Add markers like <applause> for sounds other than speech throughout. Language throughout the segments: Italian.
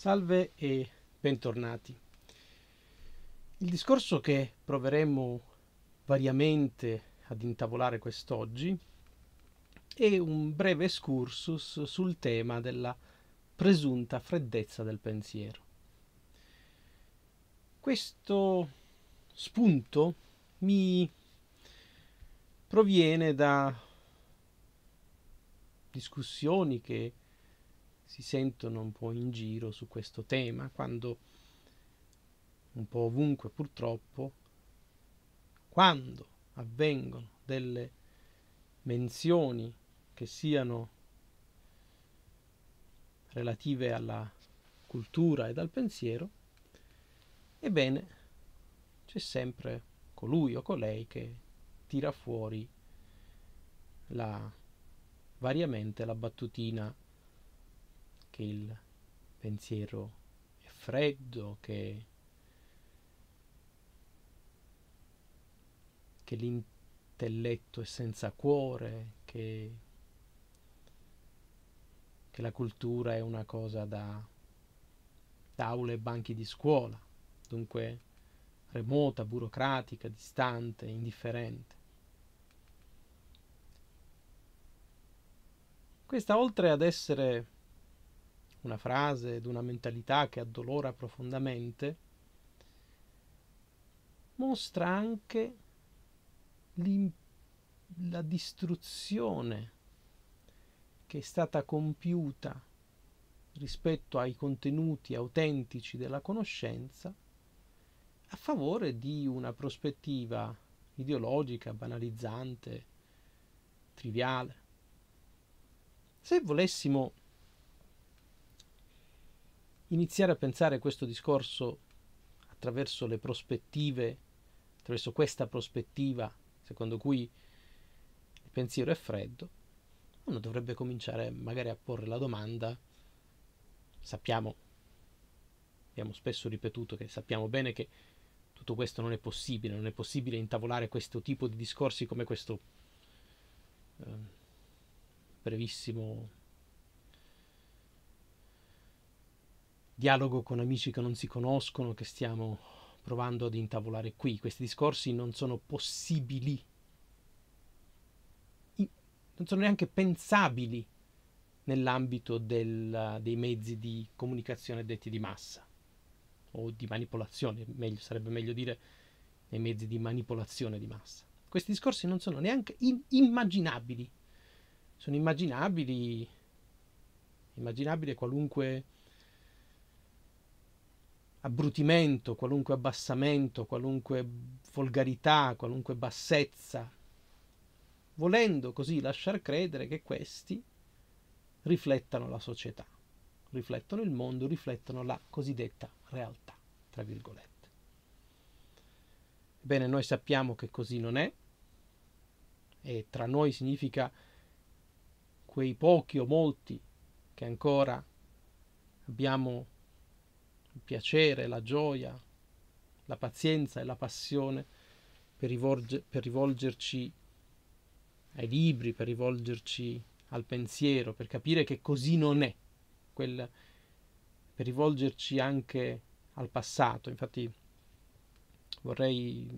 Salve e bentornati. Il discorso che proveremo variamente ad intavolare quest'oggi è un breve excursus sul tema della presunta freddezza del pensiero. Questo spunto mi proviene da discussioni che si sentono un po' in giro su questo tema, quando un po' ovunque purtroppo, quando avvengono delle menzioni che siano relative alla cultura e al pensiero, ebbene c'è sempre colui o colei che tira fuori la, variamente la battutina che il pensiero è freddo, che, che l'intelletto è senza cuore, che, che la cultura è una cosa da aule e banchi di scuola, dunque remota, burocratica, distante, indifferente. Questa oltre ad essere una frase ed una mentalità che addolora profondamente, mostra anche la distruzione che è stata compiuta rispetto ai contenuti autentici della conoscenza a favore di una prospettiva ideologica, banalizzante, triviale. Se volessimo iniziare a pensare questo discorso attraverso le prospettive, attraverso questa prospettiva secondo cui il pensiero è freddo, uno dovrebbe cominciare magari a porre la domanda, sappiamo, abbiamo spesso ripetuto che sappiamo bene che tutto questo non è possibile, non è possibile intavolare questo tipo di discorsi come questo eh, brevissimo dialogo con amici che non si conoscono che stiamo provando ad intavolare qui. Questi discorsi non sono possibili, non sono neanche pensabili nell'ambito del, dei mezzi di comunicazione detti di massa o di manipolazione, meglio, sarebbe meglio dire nei mezzi di manipolazione di massa. Questi discorsi non sono neanche immaginabili. Sono immaginabili, immaginabile qualunque abbrutimento, qualunque abbassamento, qualunque volgarità, qualunque bassezza, volendo così lasciar credere che questi riflettano la società, riflettono il mondo, riflettono la cosiddetta realtà, tra virgolette. Ebbene, noi sappiamo che così non è, e tra noi significa quei pochi o molti che ancora abbiamo il piacere, la gioia, la pazienza e la passione per, rivolge, per rivolgerci ai libri, per rivolgerci al pensiero, per capire che così non è, quel, per rivolgerci anche al passato. Infatti vorrei,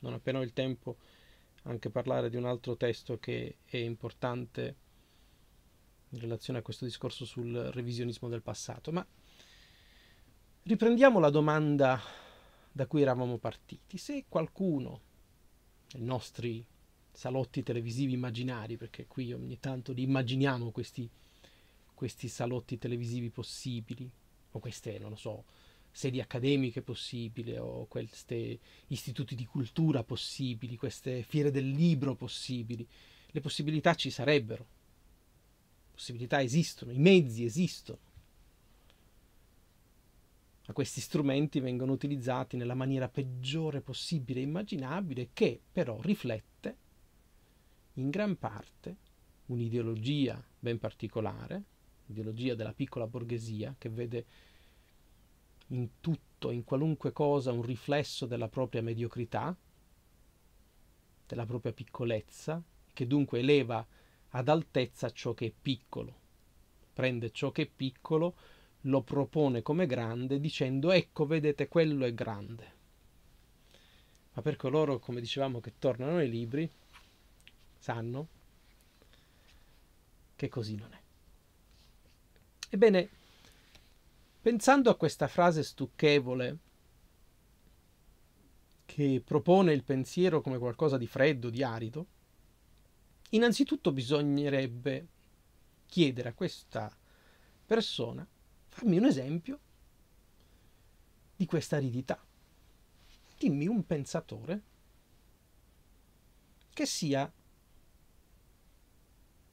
non appena ho il tempo, anche parlare di un altro testo che è importante in relazione a questo discorso sul revisionismo del passato, ma Riprendiamo la domanda da cui eravamo partiti. Se qualcuno nei nostri salotti televisivi immaginari, perché qui ogni tanto li immaginiamo questi, questi salotti televisivi possibili, o queste, non lo so, sedi accademiche possibili, o questi istituti di cultura possibili, queste fiere del libro possibili, le possibilità ci sarebbero. Le possibilità esistono, i mezzi esistono questi strumenti vengono utilizzati nella maniera peggiore possibile e immaginabile che però riflette in gran parte un'ideologia ben particolare, l'ideologia della piccola borghesia che vede in tutto, in qualunque cosa, un riflesso della propria mediocrità, della propria piccolezza, che dunque eleva ad altezza ciò che è piccolo, prende ciò che è piccolo, lo propone come grande dicendo ecco vedete quello è grande. Ma per coloro, come dicevamo, che tornano ai libri, sanno che così non è. Ebbene, pensando a questa frase stucchevole che propone il pensiero come qualcosa di freddo, di arido, innanzitutto bisognerebbe chiedere a questa persona Dammi un esempio di questa aridità. Dimmi un pensatore che sia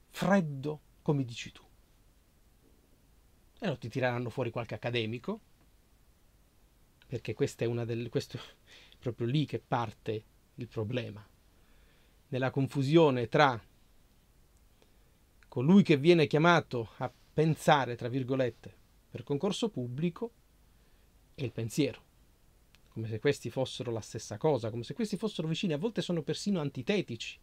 freddo come dici tu. E non ti tireranno fuori qualche accademico, perché questa è una delle, questo è proprio lì che parte il problema. Nella confusione tra colui che viene chiamato a pensare, tra virgolette, per concorso pubblico e il pensiero. Come se questi fossero la stessa cosa, come se questi fossero vicini, a volte sono persino antitetici.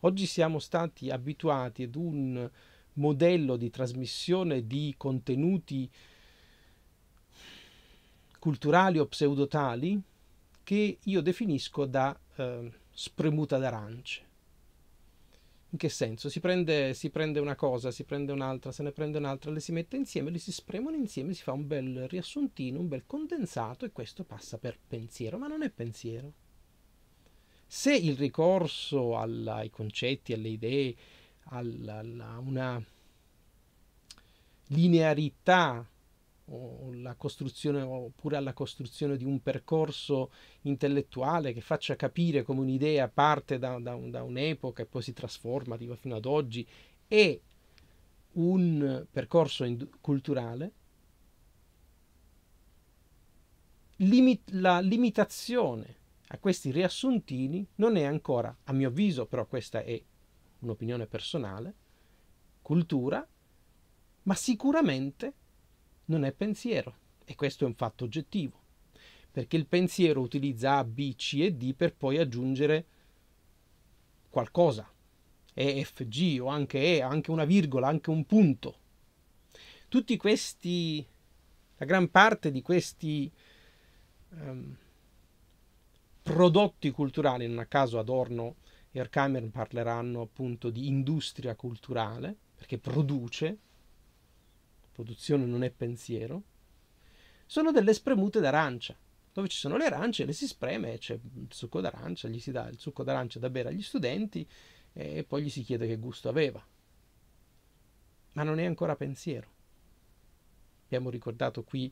Oggi siamo stati abituati ad un modello di trasmissione di contenuti culturali o pseudotali che io definisco da eh, spremuta d'arance. In che senso? Si prende, si prende, una cosa, si prende un'altra, se ne prende un'altra, le si mette insieme, le si spremono insieme, si fa un bel riassuntino, un bel condensato e questo passa per pensiero, ma non è pensiero. Se il ricorso alla, ai concetti, alle idee, a una linearità o la costruzione oppure alla costruzione di un percorso intellettuale che faccia capire come un'idea parte da, da, da un'epoca e poi si trasforma, arriva fino ad oggi, è un percorso in, culturale, limi, la limitazione a questi riassuntini non è ancora, a mio avviso, però questa è un'opinione personale, cultura, ma sicuramente non è pensiero e questo è un fatto oggettivo, perché il pensiero utilizza A, B, C e D per poi aggiungere qualcosa, E, F, G o anche E, anche una virgola, anche un punto. Tutti questi, la gran parte di questi um, prodotti culturali, non a caso Adorno e Horkheimer parleranno appunto di industria culturale, perché produce, produzione non è pensiero, sono delle spremute d'arancia, dove ci sono le arance, le si spreme, c'è il succo d'arancia, gli si dà il succo d'arancia da bere agli studenti eh, e poi gli si chiede che gusto aveva. Ma non è ancora pensiero. Abbiamo ricordato qui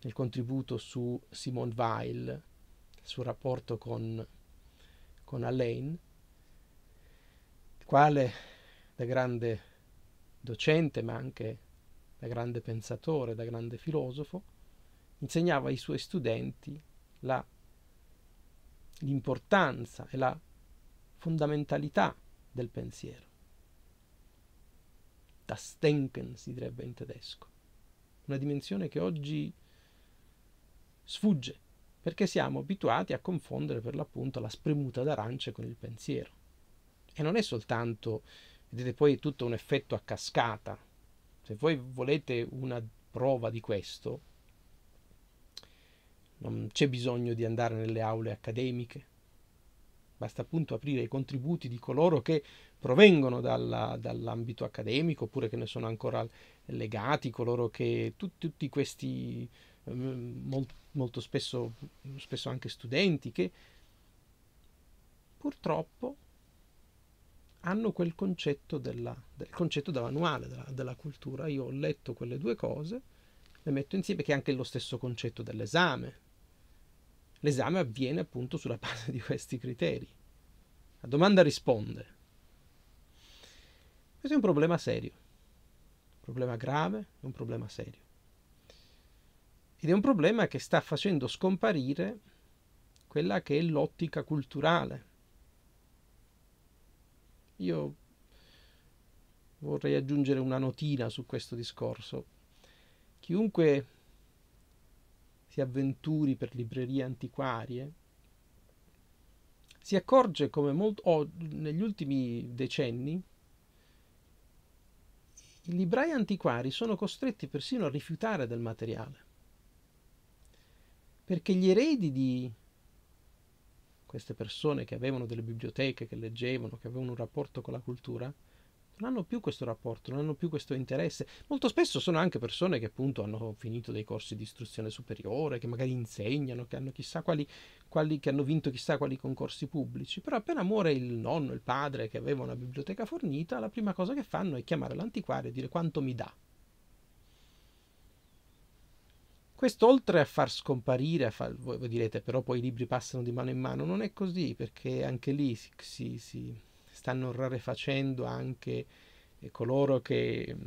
il contributo su Simone Weil, sul rapporto con, con Alain, il quale da grande docente ma anche da grande pensatore, da grande filosofo, insegnava ai suoi studenti la, l'importanza e la fondamentalità del pensiero. Das Denken si direbbe in tedesco, una dimensione che oggi sfugge perché siamo abituati a confondere per l'appunto la spremuta d'arance con il pensiero. E non è soltanto, vedete poi è tutto un effetto a cascata, se voi volete una prova di questo, non c'è bisogno di andare nelle aule accademiche, basta appunto aprire i contributi di coloro che provengono dalla, dall'ambito accademico oppure che ne sono ancora legati, coloro che tutti, tutti questi ehm, molto, molto spesso, spesso anche studenti che purtroppo hanno quel concetto, della, del concetto da manuale della, della, cultura. Io ho letto quelle due cose, le metto insieme, che è anche lo stesso concetto dell'esame. L'esame avviene appunto sulla base di questi criteri. La domanda risponde. Questo è un problema serio, un problema grave, un problema serio. Ed è un problema che sta facendo scomparire quella che è l'ottica culturale io vorrei aggiungere una notina su questo discorso. Chiunque si avventuri per librerie antiquarie si accorge come molto, oh, negli ultimi decenni i librai antiquari sono costretti persino a rifiutare del materiale perché gli eredi di queste persone che avevano delle biblioteche, che leggevano, che avevano un rapporto con la cultura, non hanno più questo rapporto, non hanno più questo interesse. Molto spesso sono anche persone che appunto hanno finito dei corsi di istruzione superiore, che magari insegnano, che hanno chissà quali, quali che hanno vinto chissà quali concorsi pubblici, però appena muore il nonno, il padre che aveva una biblioteca fornita, la prima cosa che fanno è chiamare l'antiquario e dire quanto mi dà. Questo oltre a far scomparire, a far, voi, direte però poi i libri passano di mano in mano, non è così perché anche lì si, si, si stanno rarefacendo anche eh, coloro che mm,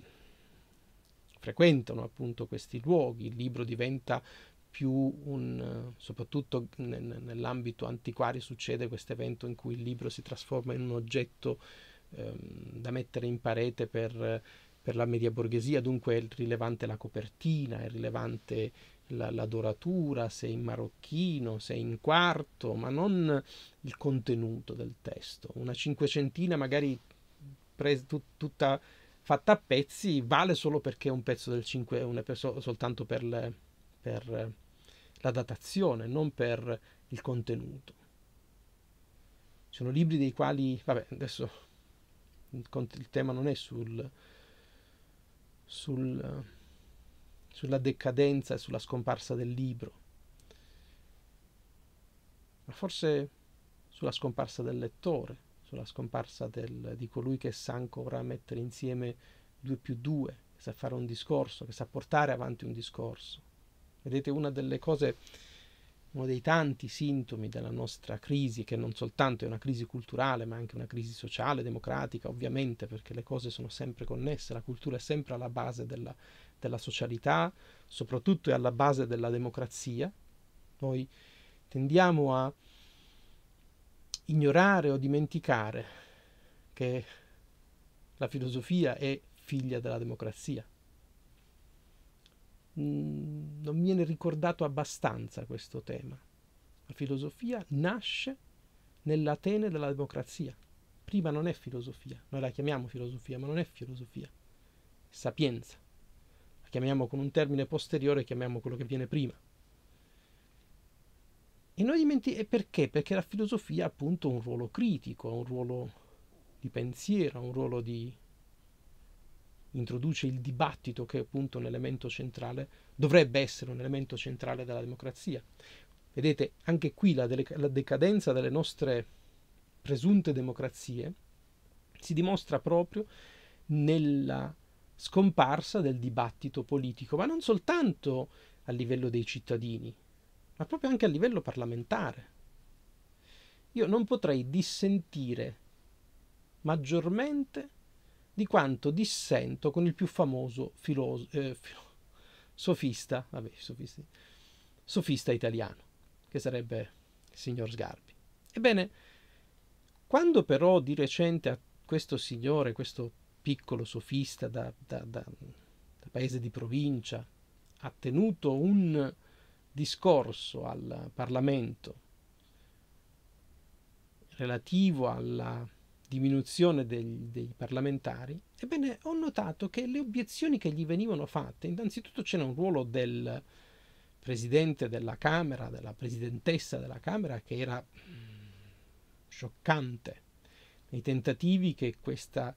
frequentano appunto questi luoghi, il libro diventa più un, eh, soprattutto nell'ambito antiquario succede questo evento in cui il libro si trasforma in un oggetto ehm, da mettere in parete per per la media borghesia, dunque è rilevante la copertina, è rilevante la, la doratura, se in marocchino, se in quarto, ma non il contenuto del testo. Una cinquecentina magari pres- tut- tutta fatta a pezzi vale solo perché è un pezzo del 5, perso- soltanto per, le, per la datazione, non per il contenuto. Sono libri dei quali, vabbè, adesso il tema non è sul, sul, sulla decadenza e sulla scomparsa del libro, ma forse sulla scomparsa del lettore, sulla scomparsa del, di colui che sa ancora mettere insieme due più due, che sa fare un discorso, che sa portare avanti un discorso. Vedete, una delle cose uno dei tanti sintomi della nostra crisi, che non soltanto è una crisi culturale, ma anche una crisi sociale, democratica, ovviamente, perché le cose sono sempre connesse, la cultura è sempre alla base della, della socialità, soprattutto è alla base della democrazia. Noi tendiamo a ignorare o dimenticare che la filosofia è figlia della democrazia, Mm, non viene ricordato abbastanza questo tema. La filosofia nasce nell'Atene della democrazia. Prima non è filosofia, noi la chiamiamo filosofia, ma non è filosofia, è sapienza. La chiamiamo con un termine posteriore, chiamiamo quello che viene prima. E noi dimentichiamo perché? Perché la filosofia ha appunto un ruolo critico, ha un ruolo di pensiero, ha un ruolo di introduce il dibattito che è appunto un elemento centrale, dovrebbe essere un elemento centrale della democrazia. Vedete, anche qui la, dele- la decadenza delle nostre presunte democrazie si dimostra proprio nella scomparsa del dibattito politico, ma non soltanto a livello dei cittadini, ma proprio anche a livello parlamentare. Io non potrei dissentire maggiormente di quanto dissento con il più famoso filoso, eh, filo, sofista, vabbè, sofisti, sofista italiano, che sarebbe il signor Sgarbi. Ebbene, quando però di recente a questo signore, questo piccolo sofista da, da, da, da paese di provincia, ha tenuto un discorso al Parlamento relativo alla diminuzione dei, dei parlamentari, ebbene ho notato che le obiezioni che gli venivano fatte, innanzitutto c'era un ruolo del presidente della Camera, della presidentessa della Camera, che era mm, scioccante nei tentativi che questa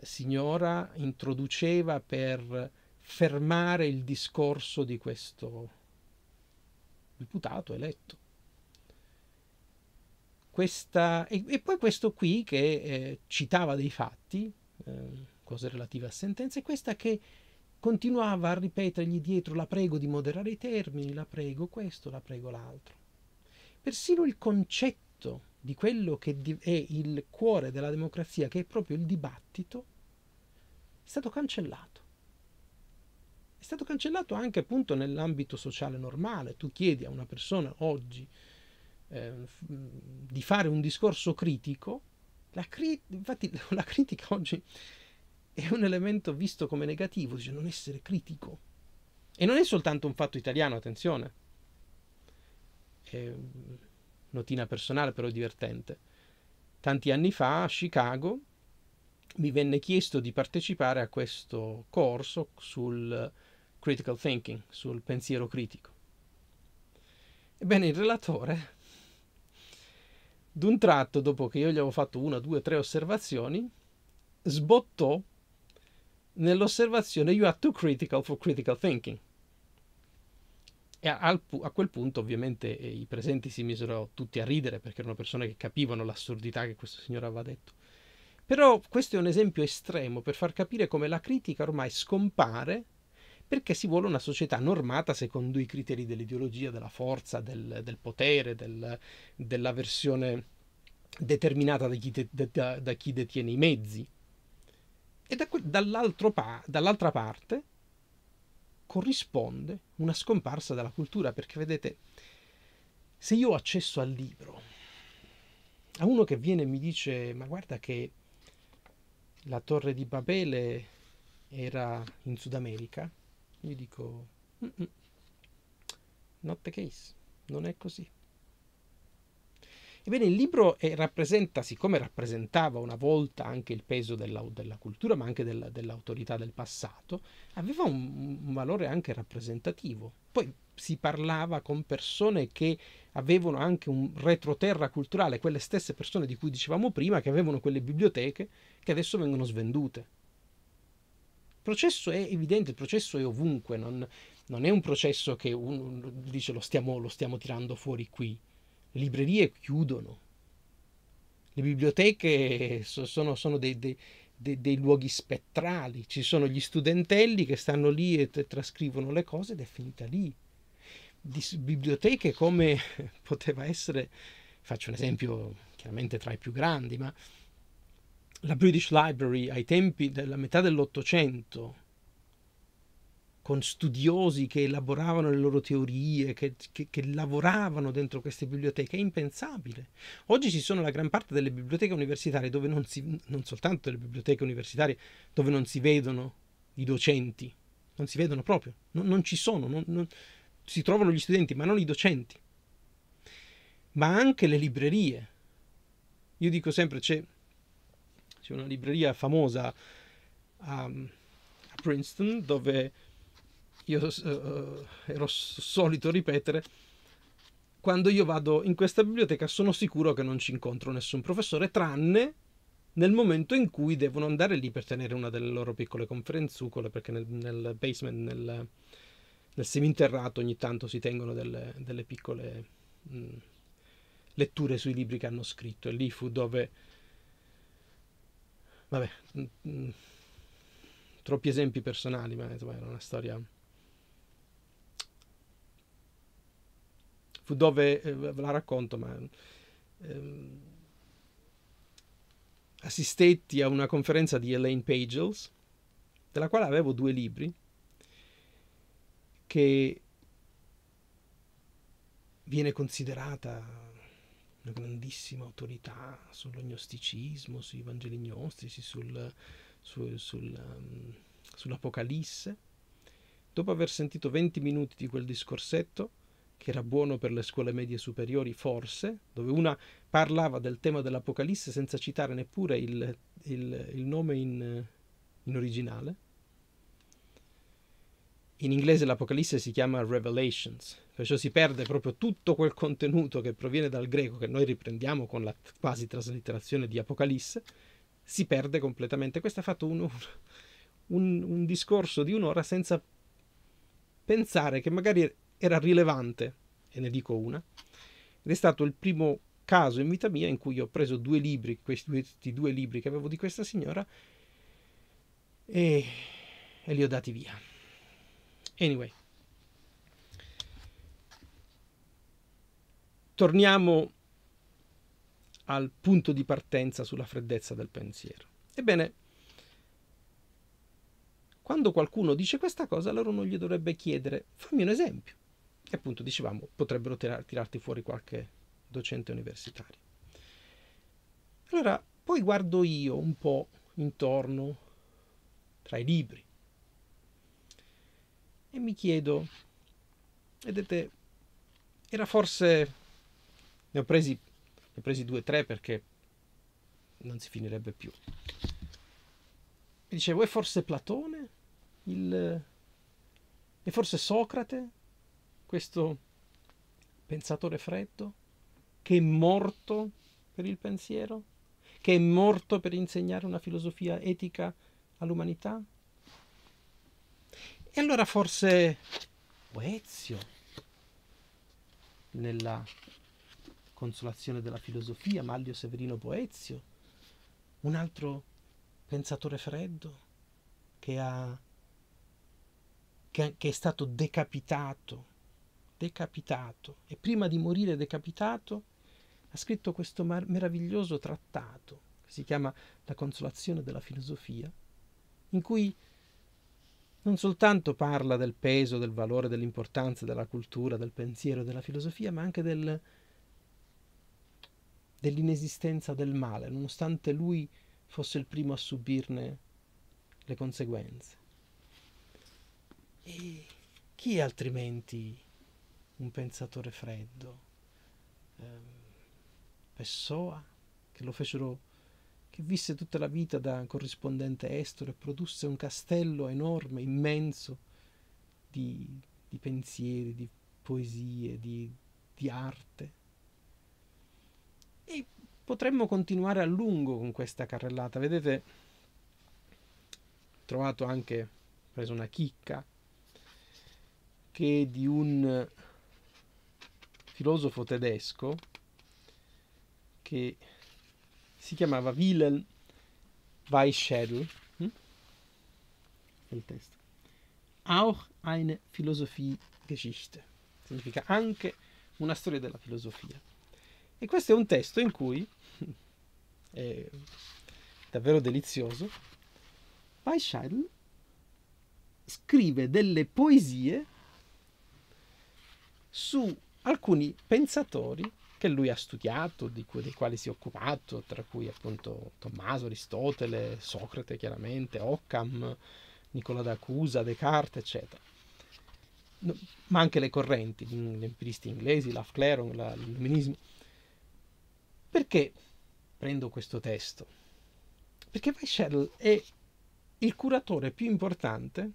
signora introduceva per fermare il discorso di questo deputato eletto. Questa, e, e, poi questo qui che eh, citava dei fatti, eh, cose relative a sentenze, e questa che continuava a ripetergli dietro la prego di moderare i termini, la prego questo, la prego l'altro. Persino il concetto di quello che è il cuore della democrazia, che è proprio il dibattito, è stato cancellato. È stato cancellato anche appunto nell'ambito sociale normale. Tu chiedi a una persona oggi eh, di fare un discorso critico, la cri- infatti <laughs> la critica oggi è un elemento visto come negativo, cioè non essere critico. E non è soltanto un fatto italiano, attenzione. È notina personale però divertente. Tanti anni fa a Chicago mi venne chiesto di partecipare a questo corso sul critical thinking, sul pensiero critico. Ebbene, il relatore D'un tratto, dopo che io gli avevo fatto una, due, tre osservazioni, sbottò nell'osservazione You are too critical for critical thinking. E a, quel punto ovviamente i presenti si misero tutti a ridere perché erano persone che capivano l'assurdità che questo signore aveva detto. Però questo è un esempio estremo per far capire come la critica ormai scompare perché si vuole una società normata secondo i criteri dell'ideologia, della forza, del, del potere, del, versione determinata da chi, de, da, da chi, detiene i mezzi. E da, pa, dall'altra parte corrisponde una scomparsa della cultura, perché vedete, se io ho accesso al libro, a uno che viene e mi dice, ma guarda che la torre di Babele era in Sud America, io dico, not the case, non è così. Ebbene, il libro è, eh, rappresenta, siccome rappresentava una volta anche il peso della, della cultura, ma anche della, dell'autorità del passato, aveva un, un, valore anche rappresentativo. Poi si parlava con persone che avevano anche un retroterra culturale, quelle stesse persone di cui dicevamo prima, che avevano quelle biblioteche che adesso vengono svendute processo è evidente, il processo è ovunque, non, non è un processo che uno dice lo stiamo, lo stiamo tirando fuori qui. Le librerie chiudono, le biblioteche sono, sono dei, dei, dei, dei, luoghi spettrali, ci sono gli studentelli che stanno lì e trascrivono le cose ed è finita lì. Dis- biblioteche come <laughs> poteva essere, faccio un esempio chiaramente tra i più grandi, ma la British Library ai tempi della metà dell'Ottocento, con studiosi che elaboravano le loro teorie, che, che, che, lavoravano dentro queste biblioteche, è impensabile. Oggi ci sono la gran parte delle biblioteche universitarie, dove non, si, non soltanto le biblioteche universitarie, dove non si vedono i docenti, non si vedono proprio, non, non ci sono, non, non, si trovano gli studenti, ma non i docenti. Ma anche le librerie. Io dico sempre, c'è c'è una libreria famosa a, mm, a Princeton dove io uh, ero solito ripetere quando io vado in questa biblioteca sono sicuro che non ci incontro nessun professore tranne nel momento in cui devono andare lì per tenere una delle loro piccole conferenzucole perché nel, nel basement nel, nel, seminterrato ogni tanto si tengono delle, delle piccole mh, mm, letture sui libri che hanno scritto e lì fu dove Vabbè, mh, troppi esempi personali, ma insomma, era una storia... Fu dove, eh, ve la racconto, ma... Ehm, assistetti a una conferenza di Elaine Pagels, della quale avevo due libri, che viene considerata una grandissima autorità sull'ognosticismo, sui Vangeli gnostici, sul, sul, sul, um, sull'Apocalisse. Dopo aver sentito 20 minuti di quel discorsetto, che era buono per le scuole medie superiori forse, dove una parlava del tema dell'Apocalisse senza citare neppure il, il, il nome in, in originale, in inglese l'Apocalisse si chiama Revelations, perciò si perde proprio tutto quel contenuto che proviene dal greco, che noi riprendiamo con la quasi traslitterazione di Apocalisse, si perde completamente. Questo ha fatto un, un, un discorso di un'ora senza pensare che magari era rilevante, e ne dico una, ed è stato il primo caso in vita mia in cui ho preso due libri, questi due libri che avevo di questa signora, e, e li ho dati via. Anyway, torniamo al punto di partenza sulla freddezza del pensiero. Ebbene, quando qualcuno dice questa cosa, allora uno gli dovrebbe chiedere, fammi un esempio. E appunto dicevamo, potrebbero tirar, tirarti fuori qualche docente universitario. Allora, poi guardo io un po' intorno, tra i libri, e mi chiedo, vedete, era forse... Ne ho presi, ne ho presi due o tre perché non si finirebbe più. E dicevo, è forse Platone? Il... È forse Socrate? Questo pensatore freddo? Che è morto per il pensiero? Che è morto per insegnare una filosofia etica all'umanità? E allora forse Boezio, nella consolazione della filosofia, Maglio Severino Boezio, un altro pensatore freddo che, ha, che, che è stato decapitato, decapitato, e prima di morire decapitato ha scritto questo mar- meraviglioso trattato che si chiama La consolazione della filosofia, in cui non soltanto parla del peso, del valore, dell'importanza della cultura, del pensiero, della filosofia, ma anche del, dell'inesistenza del male, nonostante lui fosse il primo a subirne le conseguenze. E chi è altrimenti un pensatore freddo? Ehm, Pessoa, che lo fecero che visse tutta la vita da corrispondente estero e produsse un castello enorme, immenso, di, di pensieri, di poesie, di, di arte. E potremmo continuare a lungo con questa carrellata. Vedete, ho trovato anche, ho preso una chicca, che è di un filosofo tedesco che si chiamava Wilhelm Weichschädel. Hm? Il testo. Auch eine Philosophie-Geschichte. Significa anche una storia della filosofia. E questo è un testo in cui, <laughs> è davvero delizioso, Weichschädel scrive delle poesie su alcuni pensatori che lui ha studiato, di cui, dei quali si è occupato, tra cui appunto Tommaso, Aristotele, Socrate chiaramente, Occam, Nicola d'Acusa, Descartes, eccetera. No, ma anche le correnti, gli empiristi inglesi, la la, l'illuminismo. Perché prendo questo testo? Perché Weichel è il curatore più importante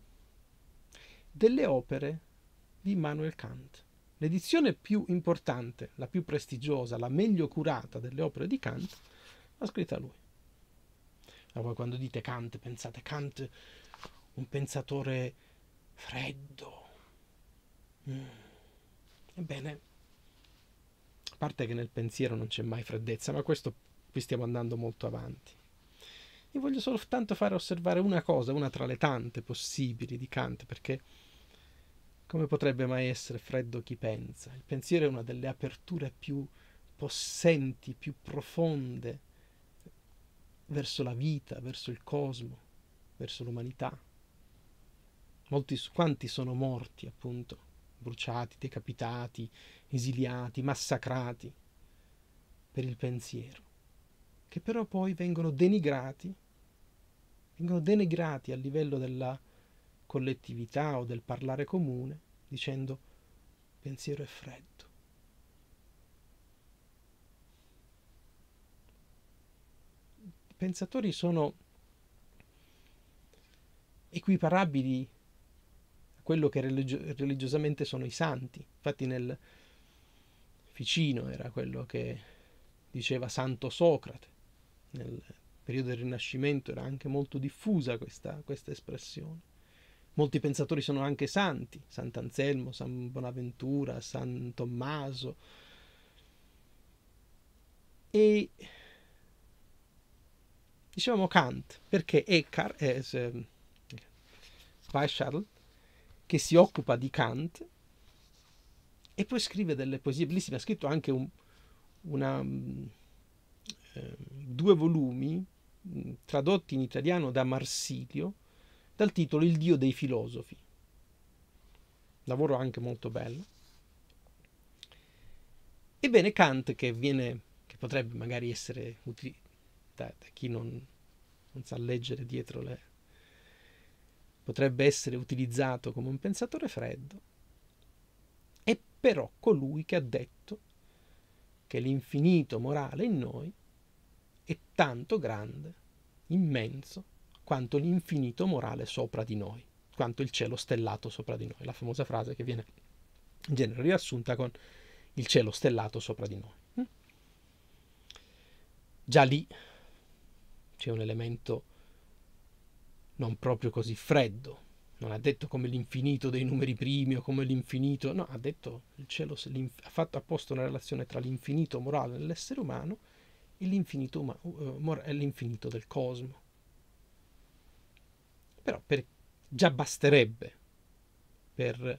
delle opere di Immanuel Kant. L'edizione più importante, la più prestigiosa, la meglio curata delle opere di Kant, l'ha scritta lui. Ma voi quando dite Kant, pensate Kant, un pensatore freddo. Mm. Ebbene, a parte che nel pensiero non c'è mai freddezza, ma questo qui stiamo andando molto avanti. Io voglio soltanto fare osservare una cosa, una tra le tante possibili di Kant, perché come potrebbe mai essere freddo chi pensa? Il pensiero è una delle aperture più possenti, più profonde verso la vita, verso il cosmo, verso l'umanità. Molti, quanti sono morti, appunto, bruciati, decapitati, esiliati, massacrati per il pensiero, che però poi vengono denigrati, vengono denigrati a livello della collettività o del parlare comune, dicendo pensiero è freddo. I pensatori sono equiparabili a quello che religio- religiosamente sono i santi. Infatti nel Ficino era quello che diceva Santo Socrate, nel periodo del Rinascimento era anche molto diffusa questa, questa espressione. Molti pensatori sono anche santi, Sant'Anselmo, San Bonaventura, San Tommaso. E dicevamo Kant, perché Eckhart, eh, eh che si occupa di Kant, e poi scrive delle poesie bellissime, ha scritto anche un, una, mm, eh, due volumi mm, tradotti in italiano da Marsilio, dal titolo Il Dio dei filosofi. Lavoro anche molto bello. Ebbene, Kant, che, viene, che potrebbe magari essere utile da, da chi non, non sa leggere dietro le... potrebbe essere utilizzato come un pensatore freddo, è però colui che ha detto che l'infinito morale in noi è tanto grande, immenso, quanto l'infinito morale sopra di noi, quanto il cielo stellato sopra di noi, la famosa frase che viene in genere riassunta con il cielo stellato sopra di noi. Hm? Già lì c'è un elemento non proprio così freddo, non ha detto come l'infinito dei numeri primi o come l'infinito, no, ha detto il cielo, ha fatto apposta una relazione tra l'infinito morale dell'essere umano e l'infinito, um- l'infinito del cosmo però per, già basterebbe per,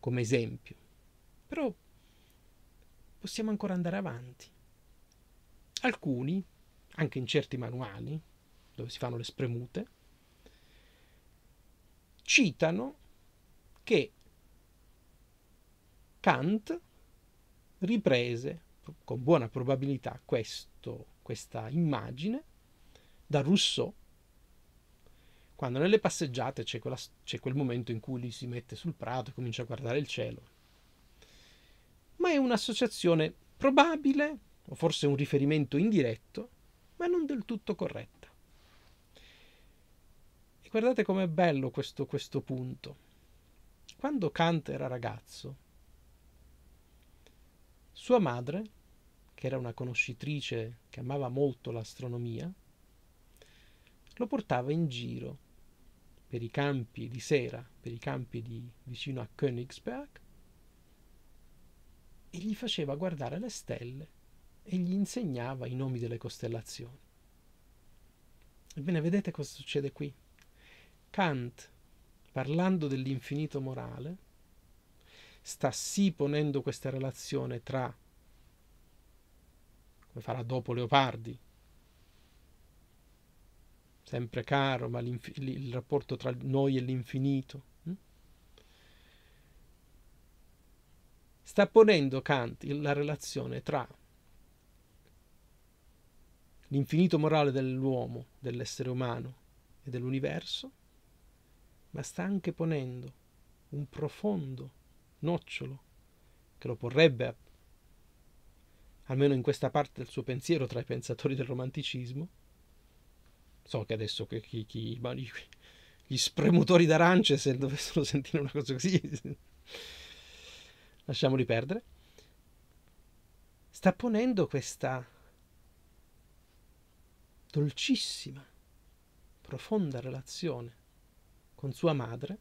come esempio. Però possiamo ancora andare avanti. Alcuni, anche in certi manuali, dove si fanno le spremute, citano che Kant riprese con buona probabilità questo, questa immagine da Rousseau quando nelle passeggiate c'è, quella, c'è, quel momento in cui lui si mette sul prato e comincia a guardare il cielo. Ma è un'associazione probabile, o forse un riferimento indiretto, ma non del tutto corretta. E guardate com'è bello questo, questo punto. Quando Kant era ragazzo, sua madre, che era una conoscitrice che amava molto l'astronomia, lo portava in giro per i campi di sera, per i campi di, vicino a Königsberg, e gli faceva guardare le stelle e gli insegnava i nomi delle costellazioni. Ebbene, vedete cosa succede qui? Kant, parlando dell'infinito morale, sta sì ponendo questa relazione tra, come farà dopo Leopardi, sempre caro, ma il rapporto tra noi e l'infinito. Hm? Sta ponendo Kant la relazione tra l'infinito morale dell'uomo, dell'essere umano e dell'universo, ma sta anche ponendo un profondo nocciolo che lo porrebbe, almeno in questa parte del suo pensiero tra i pensatori del romanticismo, So che adesso chi, chi, ma gli, gli spremutori d'arance, se dovessero sentire una cosa così, <laughs> lasciamoli perdere. Sta ponendo questa dolcissima, profonda relazione con sua madre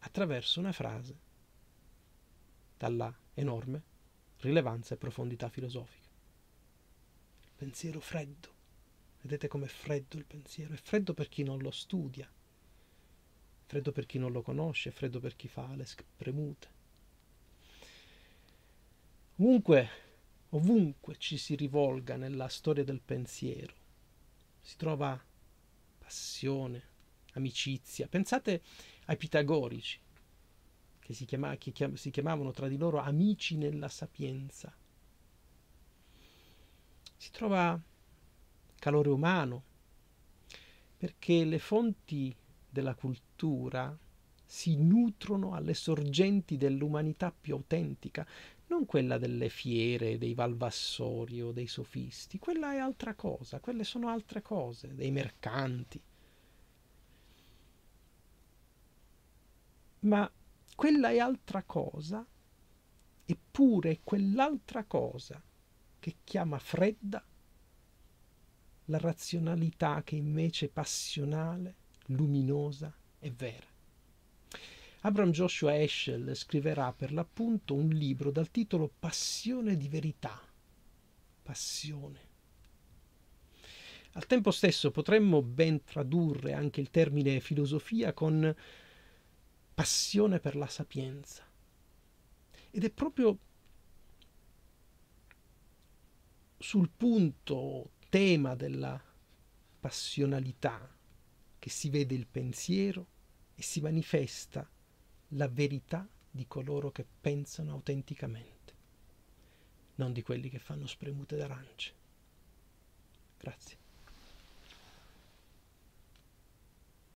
attraverso una frase dalla enorme rilevanza e profondità filosofica. Pensiero freddo, Vedete com'è freddo il pensiero? È freddo per chi non lo studia, è freddo per chi non lo conosce, è freddo per chi fa le spremute. Ovunque, ovunque ci si rivolga nella storia del pensiero, si trova passione, amicizia. Pensate ai pitagorici, che si, chiama, che chiam, si chiamavano tra di loro amici nella sapienza. Si trova calore umano, perché le fonti della cultura si nutrono alle sorgenti dell'umanità più autentica, non quella delle fiere, dei valvassori o dei sofisti, quella è altra cosa, quelle sono altre cose, dei mercanti. Ma quella è altra cosa, eppure quell'altra cosa che chiama fredda la razionalità che invece è passionale, luminosa e vera. Abram Joshua Eschel scriverà per l'appunto un libro dal titolo Passione di verità. Passione. Al tempo stesso potremmo ben tradurre anche il termine filosofia con passione per la sapienza. Ed è proprio sul punto tema della passionalità che si vede il pensiero e si manifesta la verità di coloro che pensano autenticamente, non di quelli che fanno spremute d'arance. Grazie.